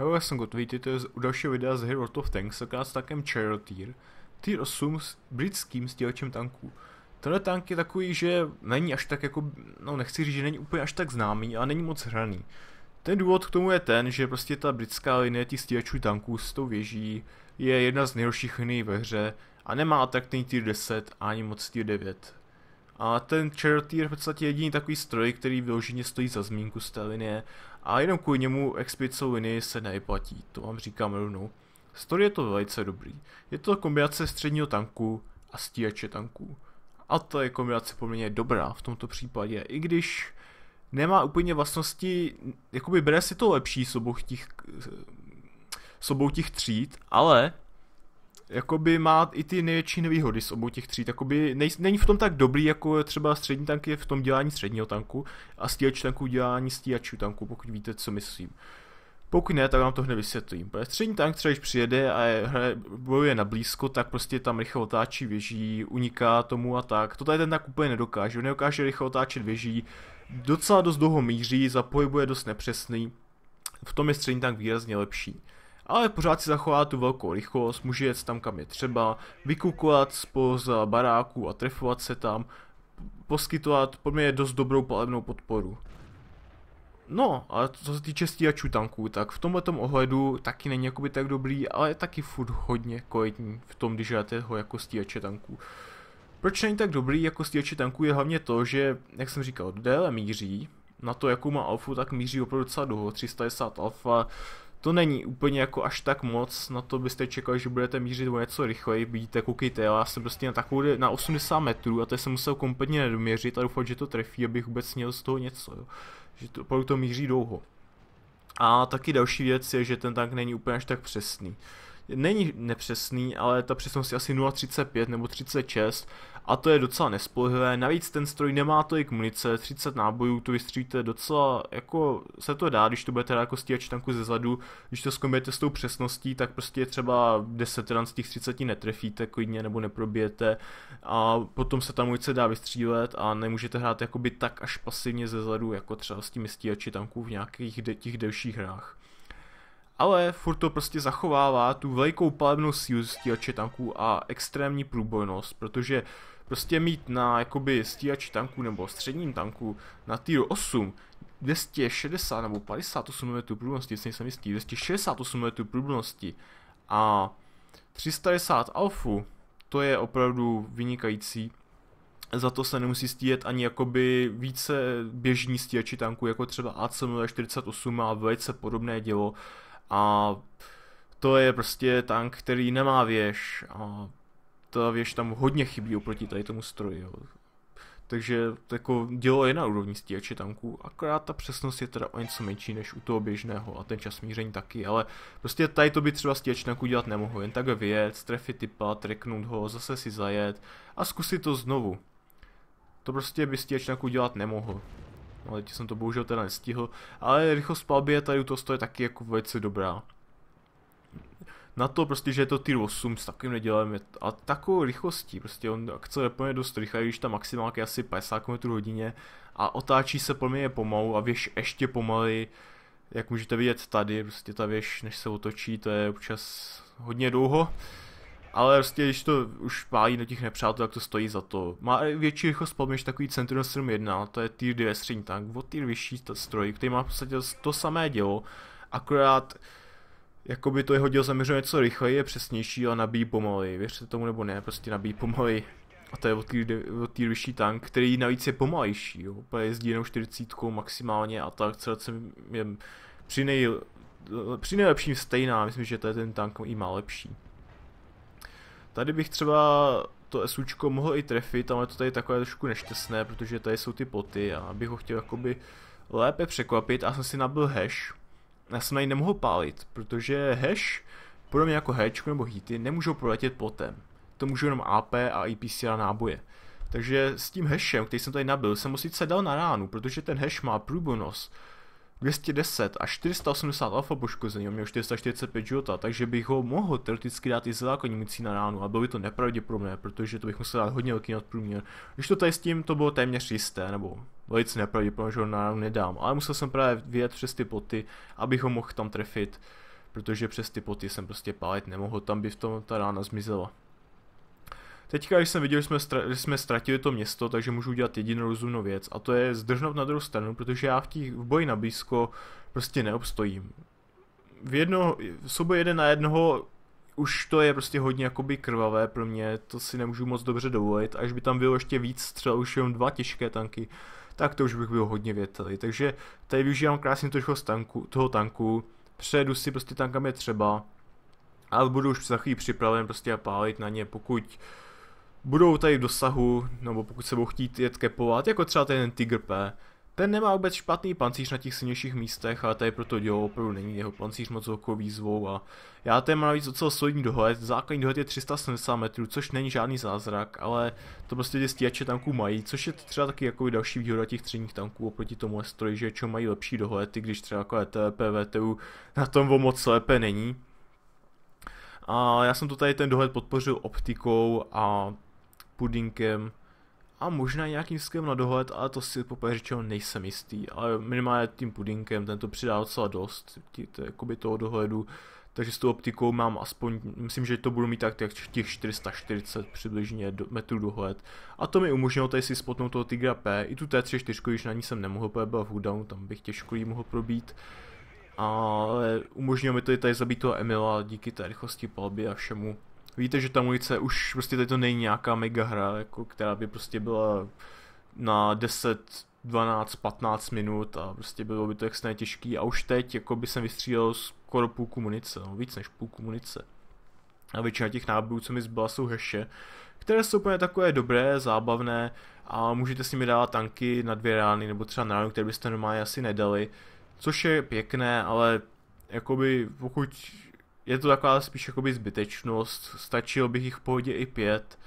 Hello, já jsem Gottlieb, to je u dalšího videa z Hero of Tanks, tenkrát s tankem Charioteer, Tier 8 s britským stílečem tanků. Tenhle tank je takový, že není až tak jako, no nechci říct, že není úplně až tak známý, a není moc hraný. Ten důvod k tomu je ten, že prostě ta britská linie těch stíhačů tanků s tou věží je jedna z nejhorších linií ve hře a nemá atraktivní tier 10 ani moc tier 9. A ten Charioteer je v podstatě jediný takový stroj, který vyloženě stojí za zmínku z té linie a jenom kvůli němu explicit linii se nevyplatí, to vám říkám rovnou. Story je to velice dobrý. Je to kombinace středního tanku a stíhače tanků. A to je kombinace poměrně dobrá v tomto případě, i když nemá úplně vlastnosti, jakoby bere si to lepší soubou těch, soubou těch tříd, ale jakoby má i ty největší nevýhody z obou těch tříd. Jakoby nej, není v tom tak dobrý, jako je třeba střední tank je v tom dělání středního tanku a stíhač tanku dělání stíhačů tanku, pokud víte, co myslím. Pokud ne, tak vám to hned vysvětlím. Střední tank třeba, když přijede a je, hraje, bojuje na blízko, tak prostě tam rychle otáčí věží, uniká tomu a tak. To tady ten tak úplně nedokáže. On nedokáže rychle otáčet věží, docela dost dlouho míří, za pohybuje dost nepřesný. V tom je střední tank výrazně lepší ale pořád si zachová tu velkou rychlost, může jet tam kam je třeba, vykukovat z baráku a trefovat se tam, poskytovat mě dost dobrou palebnou podporu. No, a co se týče stíhačů tanků, tak v tom ohledu taky není jakoby tak dobrý, ale je taky furt hodně kvalitní v tom, když hrajete ho jako stíhače tanků. Proč není tak dobrý jako stíhače tanků je hlavně to, že, jak jsem říkal, déle míří, na to, jakou má alfu, tak míří opravdu docela dlouho, 310 alfa, to není úplně jako až tak moc, na to byste čekali, že budete mířit o něco rychleji, vidíte, koukejte, já jsem prostě na takovou na 80 metrů a teď jsem musel kompletně nedoměřit a doufat, že to trefí, abych vůbec měl z toho něco, jo. že to, opravdu to míří dlouho. A taky další věc je, že ten tank není úplně až tak přesný. Není nepřesný, ale ta přesnost je asi 0,35 nebo 36 a to je docela nespolehlivé, navíc ten stroj nemá tolik munice, 30 nábojů, to vystřílíte docela, jako se to dá, když to bude teda jako stíhač tanku ze zadu, když to zkombinujete s tou přesností, tak prostě třeba 10 ran z těch 30 netrefíte klidně nebo neprobijete a potom se ta munice dá vystřílet a nemůžete hrát jakoby tak až pasivně ze zadu, jako třeba s těmi stíhači tanků v nějakých de- těch delších hrách ale furt to prostě zachovává tu velikou palebnou sílu stíhače tanků a extrémní průbojnost, protože prostě mít na jakoby stíhači tanku nebo středním tanku na týru 8 260 nebo 58 mm průbnosti, jestli nejsem jistý, 268 mm průbnosti a 360 alfu, to je opravdu vynikající. Za to se nemusí stíjet ani jakoby více běžní stíhači tanku jako třeba ac 048 má velice podobné dělo a to je prostě tank, který nemá věž a ta věž tam hodně chybí oproti tady tomu stroji. Jo. Takže to jako dělo je na úrovni stíhače tanků, akorát ta přesnost je teda o něco menší než u toho běžného a ten čas míření taky, ale prostě tady to by třeba stíhač tanků dělat nemohl, jen tak vyjet, trefit typa, treknout ho, zase si zajet a zkusit to znovu. To prostě by stíhač tanků dělat nemohl. No, teď jsem to bohužel teda nestihl, ale rychlost palby je tady u toho stoje taky jako velice dobrá na to prostě, že je to tier 8 s takovým nedělem a takovou rychlostí, prostě on akceluje plně dost rychle, když ta maximálka je asi 50 km hodině a otáčí se plně pomalu a věž ještě pomaly, jak můžete vidět tady, prostě ta věž, než se otočí, to je občas hodně dlouho. Ale prostě, když to už pálí do těch nepřátel, tak to stojí za to. Má větší rychlost palby než takový Centurion 7.1, to je tier 2 střední tank, o tier vyšší stroj, který má v podstatě to samé dělo, akorát jakoby to jeho dílo zaměřuje něco rychleji, je přesnější a nabíjí pomaleji. Věřte tomu nebo ne, prostě nabíjí pomaleji. A to je od té vyšší tank, který navíc je pomalejší, jo. Úplně jezdí jenom 40 maximálně a ta akcelerace je při, nej, při nejlepším stejná. Myslím, že to je ten tank i má lepší. Tady bych třeba to SUčko mohl i trefit, ale to tady je takové trošku nešťastné, protože tady jsou ty poty a bych ho chtěl jakoby lépe překvapit a jsem si nabil hash, já jsem na ní nemohl pálit, protože hash, podobně jako hečku nebo heaty, nemůžou proletět plotem. To můžou jenom AP a IPCR náboje. Takže s tím hashem, který jsem tady nabil, jsem ho sice dal na ránu, protože ten hash má průbojnost 210 a 480 alfa poškození, on měl 445 života, takže bych ho mohl teoreticky dát i základní mincí na ránu a bylo by to nepravděpodobné, protože to bych musel dát hodně velký nadprůměr. Když to tady s tím, to bylo téměř jisté, nebo velice nepravděpodobně, že ho na nedám. Ale musel jsem právě vyjet přes ty poty, abych ho mohl tam trefit, protože přes ty poty jsem prostě pálit nemohl, tam by v tom ta rána zmizela. Teďka, když jsem viděl, že jsme, stra- jsme ztratili to město, takže můžu udělat jedinou rozumnou věc a to je zdržnout na druhou stranu, protože já v, těch, v boji na blízko prostě neobstojím. V jedno, v sobě jeden na jednoho už to je prostě hodně jakoby krvavé pro mě, to si nemůžu moc dobře dovolit, až by tam bylo ještě víc střel, už jenom dva těžké tanky, tak to už bych byl hodně větelý. Takže tady využívám krásně toho, tanku toho tanku, předu si prostě tam, je třeba, ale budu už za chvíli připraven prostě a pálit na ně, pokud budou tady v dosahu, nebo pokud se budou chtít jet kepovat, jako třeba ten Tiger P, ten nemá vůbec špatný pancíř na těch silnějších místech, ale tady proto dělo opravdu není jeho pancíř moc velkou výzvou a já tady mám navíc docela solidní dohled, základní dohled je 370 metrů, což není žádný zázrak, ale to prostě ty stíhače tanků mají, což je třeba taky jako další výhoda těch středních tanků oproti tomu stroji, že čo mají lepší dohled, i když třeba jako ETP, VTU na tom o moc lépe není. A já jsem to tady ten dohled podpořil optikou a pudinkem, a možná nějakým skvělým na dohled, ale to si poprvé řečeno nejsem jistý, ale minimálně tím pudinkem, ten to přidá docela dost, tí, to, jakoby toho dohledu, takže s tou optikou mám aspoň, myslím, že to budu mít tak těch 440 přibližně do, metrů dohled. A to mi umožnilo tady si spotnout toho Tigra P, i tu T34, když na ní jsem nemohl, protože byla v hudownu, tam bych těžko ji mohl probít. Ale umožnilo mi to tady, tady zabít toho Emila díky té rychlosti palby a všemu víte, že ta mojice už prostě tady to není nějaká mega hra, jako, která by prostě byla na 10, 12, 15 minut a prostě bylo by to extrémně těžký a už teď jako by jsem vystřílel skoro půlku munice, no, víc než půlku munice. A většina těch nábojů, co mi zbyla, jsou heše, které jsou úplně takové dobré, zábavné a můžete s nimi dát tanky na dvě rány nebo třeba na ránu, které byste normálně asi nedali, což je pěkné, ale jakoby pokud je to taková spíš jakoby zbytečnost, stačilo bych jich v pohodě i pět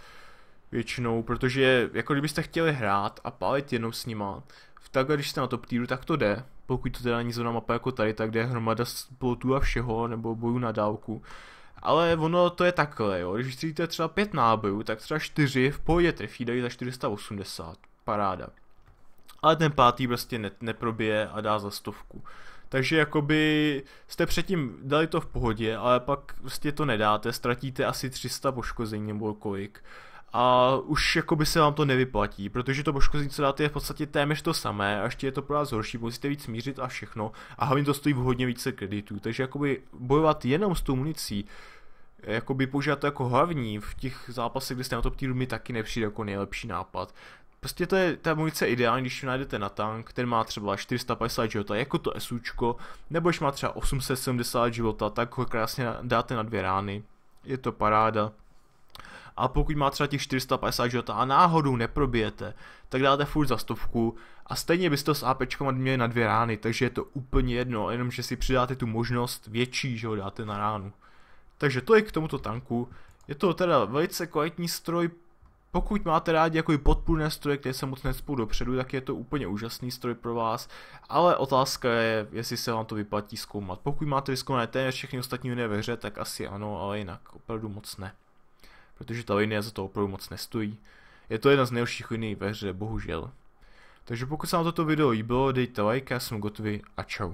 většinou, protože jako kdybyste chtěli hrát a pálit jenom s nima, v takhle když jste na top týru, tak to jde, pokud to teda není zrovna mapa jako tady, tak jde hromada plotů a všeho, nebo bojů na dálku. Ale ono to je takhle, jo, když střílíte třeba pět nábojů, tak třeba čtyři v pohodě trefí, dají za 480, paráda. Ale ten pátý prostě ne- neprobije a dá za stovku. Takže jakoby jste předtím dali to v pohodě, ale pak prostě to nedáte, ztratíte asi 300 poškození nebo kolik. A už jakoby se vám to nevyplatí, protože to poškození, co dáte, je v podstatě téměř to samé, a ještě je to pro vás horší, musíte víc mířit a všechno, a hlavně to stojí hodně více kreditů, takže jakoby bojovat jenom s tou municí, jakoby používat to jako hlavní v těch zápasech, kde jste na to v mi taky nepřijde jako nejlepší nápad. Prostě to je ta munice ideální, když ji najdete na tank, ten má třeba 450 života, jako to SUčko, nebo když má třeba 870 života, tak ho krásně dáte na dvě rány. Je to paráda. A pokud má třeba těch 450 života a náhodou neprobijete, tak dáte furt za stovku a stejně byste to s AP měli na dvě rány, takže je to úplně jedno, jenomže si přidáte tu možnost větší, že ho dáte na ránu. Takže to je k tomuto tanku. Je to teda velice kvalitní stroj pokud máte rádi jako podpůrné stroje, které se moc nespou dopředu, tak je to úplně úžasný stroj pro vás, ale otázka je, jestli se vám to vyplatí zkoumat. Pokud máte vyskoumané téměř všechny ostatní linie ve hře, tak asi ano, ale jinak opravdu moc ne. Protože ta linie za to opravdu moc nestojí. Je to jedna z nejhorších liní ve hře, bohužel. Takže pokud se vám toto video líbilo, dejte like, já jsem gotový a čau.